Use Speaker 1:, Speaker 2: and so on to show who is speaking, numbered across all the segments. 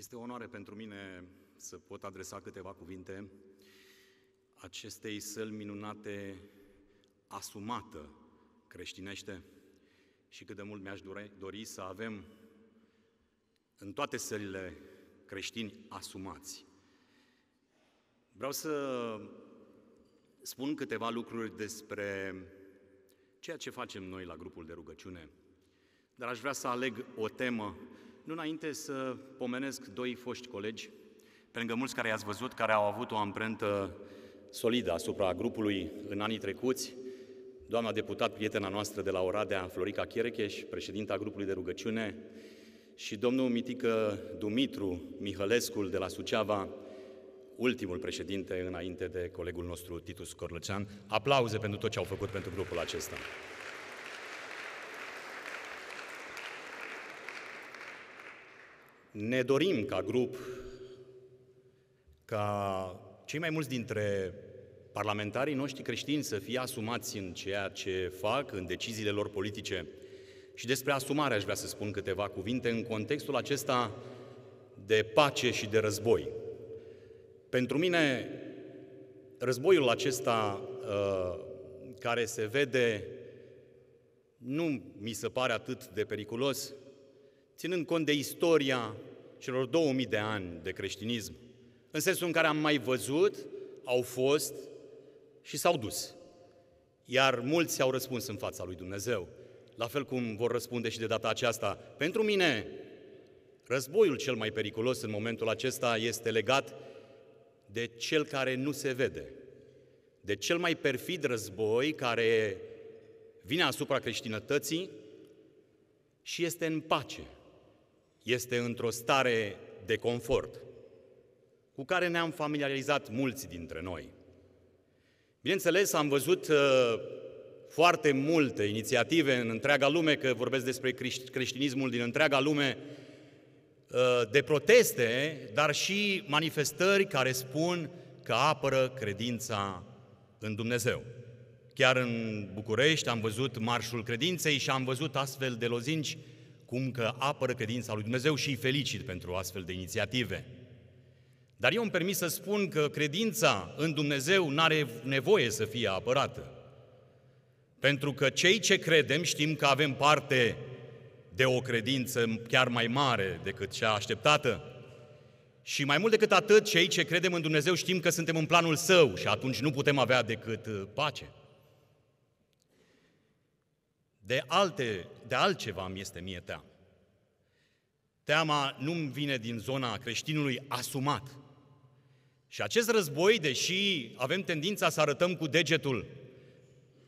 Speaker 1: Este o onoare pentru mine să pot adresa câteva cuvinte acestei săli minunate, asumată creștinește și cât de mult mi-aș dori să avem în toate sălile creștini asumați. Vreau să spun câteva lucruri despre ceea ce facem noi la grupul de rugăciune, dar aș vrea să aleg o temă nu înainte să pomenesc doi foști colegi, pe lângă mulți care i-ați văzut, care au avut o amprentă solidă asupra grupului în anii trecuți, doamna deputat, prietena noastră de la Oradea, Florica Chierecheș, președinta grupului de rugăciune, și domnul Mitică Dumitru Mihălescul de la Suceava, ultimul președinte înainte de colegul nostru Titus Corlăcean. Aplauze pentru tot ce au făcut pentru grupul acesta. Ne dorim ca grup, ca cei mai mulți dintre parlamentarii noștri creștini să fie asumați în ceea ce fac, în deciziile lor politice. Și despre asumare aș vrea să spun câteva cuvinte în contextul acesta de pace și de război. Pentru mine, războiul acesta uh, care se vede nu mi se pare atât de periculos, ținând cont de istoria celor 2000 de ani de creștinism, în sensul în care am mai văzut, au fost și s-au dus. Iar mulți s-au răspuns în fața lui Dumnezeu, la fel cum vor răspunde și de data aceasta. Pentru mine, războiul cel mai periculos în momentul acesta este legat de cel care nu se vede, de cel mai perfid război care vine asupra creștinătății și este în pace – este într-o stare de confort cu care ne-am familiarizat mulți dintre noi. Bineînțeles, am văzut uh, foarte multe inițiative în întreaga lume, că vorbesc despre creștinismul din întreaga lume, uh, de proteste, dar și manifestări care spun că apără credința în Dumnezeu. Chiar în București am văzut marșul credinței și am văzut astfel de lozinci cum că apără credința lui Dumnezeu și îi felicit pentru astfel de inițiative. Dar eu îmi permis să spun că credința în Dumnezeu nu are nevoie să fie apărată. Pentru că cei ce credem știm că avem parte de o credință chiar mai mare decât cea așteptată. Și mai mult decât atât, cei ce credem în Dumnezeu știm că suntem în planul Său și atunci nu putem avea decât uh, pace. De, alte, de altceva mi este mie teamă. Teama nu-mi vine din zona creștinului asumat. Și acest război, deși avem tendința să arătăm cu degetul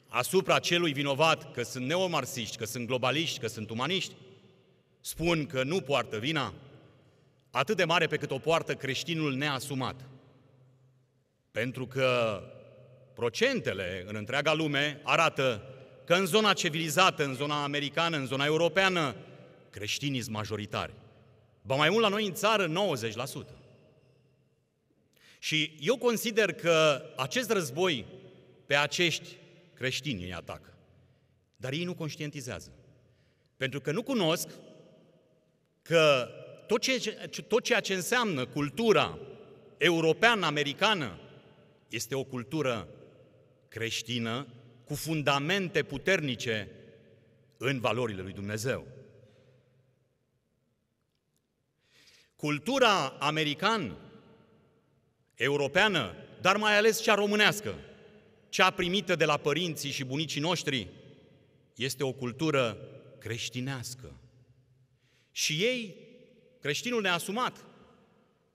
Speaker 1: asupra celui vinovat că sunt neomarsiști, că sunt globaliști, că sunt umaniști, spun că nu poartă vina, atât de mare pe cât o poartă creștinul neasumat. Pentru că procentele în întreaga lume arată că în zona civilizată, în zona americană, în zona europeană, creștinii sunt majoritari. Ba mai mult la noi în țară, 90%. Și eu consider că acest război pe acești creștini îi atacă. Dar ei nu conștientizează. Pentru că nu cunosc că tot, ce, tot ceea ce înseamnă cultura europeană-americană este o cultură creștină cu fundamente puternice în valorile lui Dumnezeu. Cultura americană, europeană, dar mai ales cea românească, cea primită de la părinții și bunicii noștri, este o cultură creștinească. Și ei, creștinul neasumat,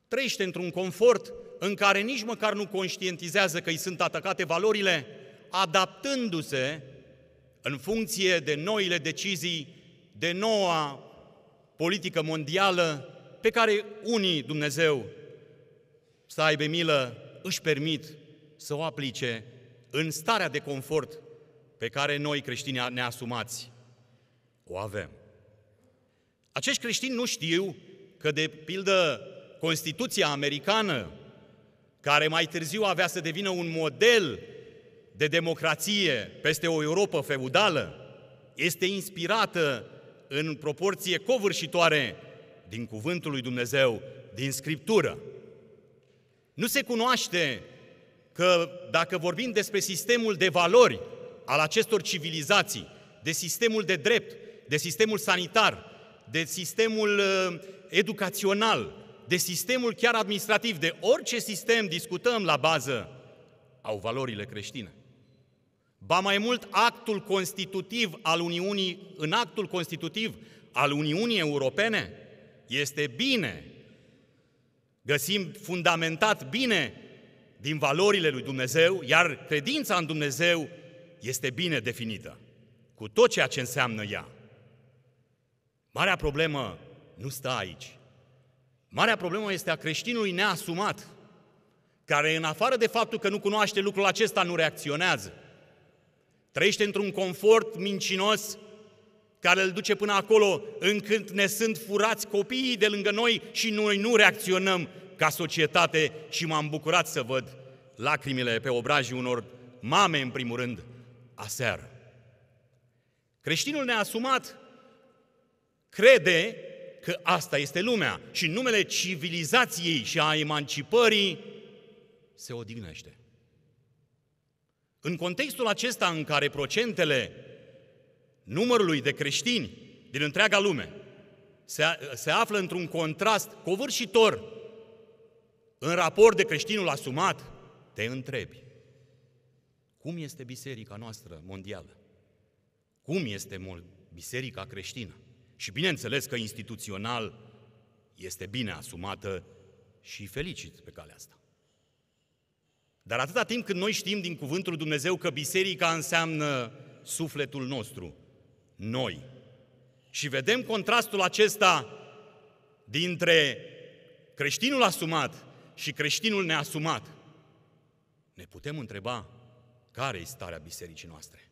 Speaker 1: trăiește într-un confort în care nici măcar nu conștientizează că îi sunt atacate valorile adaptându-se în funcție de noile decizii, de noua politică mondială pe care unii Dumnezeu să aibă milă își permit să o aplice în starea de confort pe care noi creștini ne asumați. o avem. Acești creștini nu știu că, de pildă, Constituția americană, care mai târziu avea să devină un model de democrație peste o Europa feudală este inspirată în proporție covârșitoare din Cuvântul lui Dumnezeu, din Scriptură. Nu se cunoaște că dacă vorbim despre sistemul de valori al acestor civilizații, de sistemul de drept, de sistemul sanitar, de sistemul uh, educațional, de sistemul chiar administrativ, de orice sistem discutăm la bază, au valorile creștine. Ba mai mult, actul constitutiv al Uniunii, în actul constitutiv al Uniunii Europene, este bine. Găsim fundamentat bine din valorile lui Dumnezeu, iar credința în Dumnezeu este bine definită, cu tot ceea ce înseamnă ea. Marea problemă nu stă aici. Marea problemă este a creștinului neasumat, care în afară de faptul că nu cunoaște lucrul acesta, nu reacționează. Trăiește într-un confort mincinos care îl duce până acolo încât ne sunt furați copiii de lângă noi și noi nu reacționăm ca societate și m-am bucurat să văd lacrimile pe obrajii unor mame, în primul rând, aseară. Creștinul neasumat crede că asta este lumea și numele civilizației și a emancipării se odihnește. În contextul acesta în care procentele numărului de creștini din întreaga lume se, se află într-un contrast covârșitor în raport de creștinul asumat, te întrebi, cum este biserica noastră mondială? Cum este biserica creștină? Și bineînțeles că instituțional este bine asumată și felicit pe calea asta. Dar atâta timp când noi știm din cuvântul lui Dumnezeu că biserica înseamnă sufletul nostru, noi. Și vedem contrastul acesta dintre creștinul asumat și creștinul neasumat. Ne putem întreba care este starea bisericii noastre.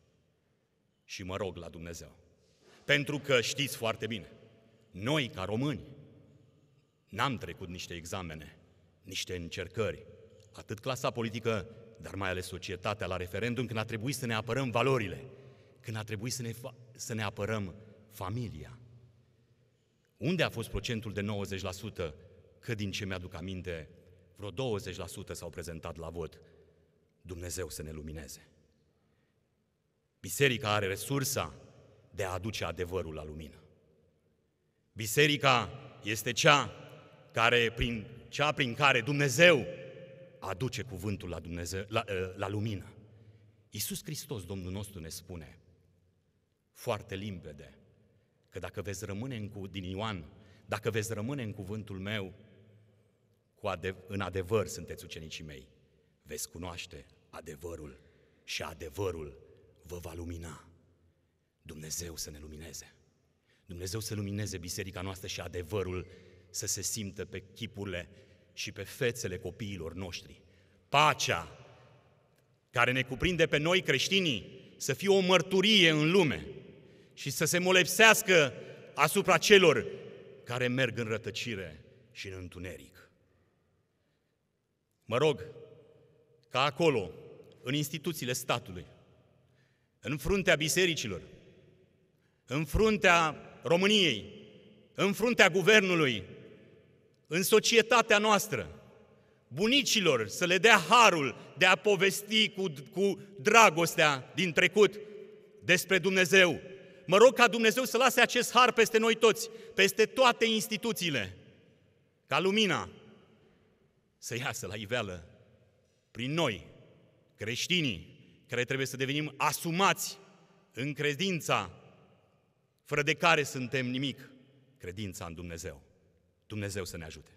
Speaker 1: Și mă rog la Dumnezeu. Pentru că știți foarte bine, noi ca români n-am trecut niște examene, niște încercări, atât clasa politică, dar mai ales societatea la referendum, când a trebuit să ne apărăm valorile, când a trebuit să ne, fa- să ne apărăm familia. Unde a fost procentul de 90%? Că din ce mi-aduc aminte, vreo 20% s-au prezentat la vot. Dumnezeu să ne lumineze. Biserica are resursa de a aduce adevărul la lumină. Biserica este cea care, prin, cea prin care Dumnezeu aduce cuvântul la, Dumnezeu, la, eh, la lumină. Iisus Hristos, Domnul nostru, ne spune foarte limpede că dacă veți rămâne în, cu, din Ioan, dacă veți rămâne în cuvântul meu, cu adev- în adevăr sunteți ucenicii mei, veți cunoaște adevărul și adevărul vă va lumina. Dumnezeu să ne lumineze. Dumnezeu să lumineze biserica noastră și adevărul să se simtă pe chipurile și pe fețele copiilor noștri. Pacea care ne cuprinde pe noi creștinii să fie o mărturie în lume și să se molepsească asupra celor care merg în rătăcire și în întuneric. Mă rog ca acolo, în instituțiile statului, în fruntea bisericilor, în fruntea României, în fruntea guvernului, în societatea noastră, bunicilor să le dea harul de a povesti cu, cu dragostea din trecut despre Dumnezeu. Mă rog ca Dumnezeu să lase acest har peste noi toți, peste toate instituțiile, ca lumina să iasă la iveală prin noi, creștinii, care trebuie să devenim asumați în credința fără de care suntem nimic, credința în Dumnezeu. Dumnezeu să ne ajute!